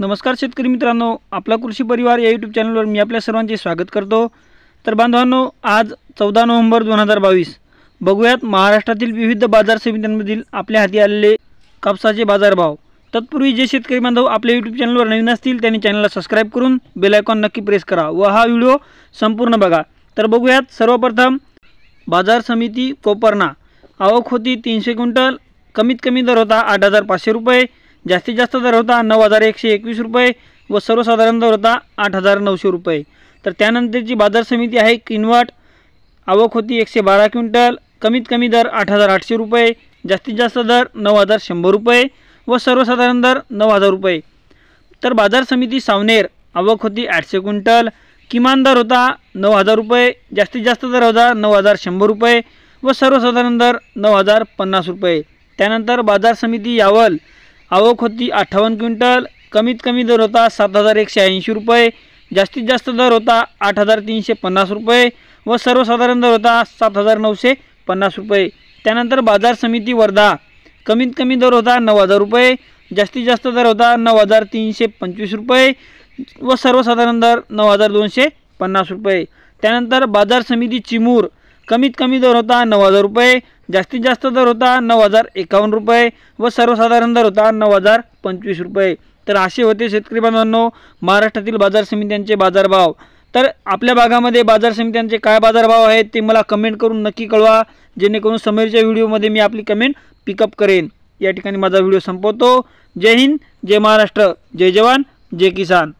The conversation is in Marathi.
नमस्कार शेतकरी मित्रांनो आपला कृषी परिवार या यूट्यूब चॅनलवर मी आपल्या सर्वांचे स्वागत करतो तर बांधवांनो आज चौदा नोव्हेंबर दोन हजार बावीस बघूयात महाराष्ट्रातील विविध बाजार समित्यांमधील आपल्या हाती आलेले कापसाचे बाजारभाव तत्पूर्वी जे शेतकरी बांधव आपल्या यूट्यूब चॅनलवर नवीन असतील त्यांनी चॅनलला सबस्क्राईब करून बेलायकॉन नक्की प्रेस करा व हा व्हिडिओ संपूर्ण बघा तर बघूयात सर्वप्रथम बाजार समिती कोपरना आवक होती तीनशे क्विंटल कमीत कमी दर होता आठ हजार पाचशे रुपये जास्तीत जास्त दर होता नऊ हजार एकशे एकवीस रुपये व सर्वसाधारण दर होता आठ हजार नऊशे रुपये तर त्यानंतरची बाजार समिती आहे किनवट आवक होती एकशे बारा क्विंटल कमीत कमी दर आठ हजार आठशे रुपये जास्तीत जास्त दर नऊ हजार शंभर रुपये व सर्वसाधारण दर नऊ हजार रुपये तर बाजार समिती सावनेर आवक होती आठशे क्विंटल किमान दर होता नऊ हजार रुपये जास्तीत जास्त दर होता नऊ हजार शंभर रुपये व सर्वसाधारण दर नऊ हजार पन्नास रुपये त्यानंतर बाजार समिती यावल आवक होती अठ्ठावन्न क्विंटल कमीत कमी दर होता सात हजार एकशे ऐंशी रुपये जास्तीत जास्त दर होता आठ हजार तीनशे पन्नास रुपये व सर्वसाधारण दर होता सात हजार नऊशे पन्नास रुपये त्यानंतर बाजार समिती वर्धा कमीत कमी दर होता नऊ हजार रुपये जास्तीत जास्त दर होता नऊ हजार तीनशे पंचवीस रुपये व सर्वसाधारण दर नऊ हजार दोनशे पन्नास रुपये त्यानंतर बाजार समिती चिमूर कमीत कमी दर होता नऊ हजार रुपये जास्तीत जास्त दर होता नऊ हजार एकावन्न रुपये व सर्वसाधारण दर होता नऊ हजार पंचवीस रुपये तर असे होते शेतकरी बांधवांनो महाराष्ट्रातील बाजार समित्यांचे बाजारभाव तर आपल्या भागामध्ये बाजार समित्यांचे काय बाजारभाव आहेत ते मला कमेंट करून नक्की कळवा जेणेकरून समोरच्या व्हिडिओमध्ये मी आपली कमेंट पिकअप करेन या ठिकाणी माझा व्हिडिओ संपवतो जय हिंद जय महाराष्ट्र जय जवान जय किसान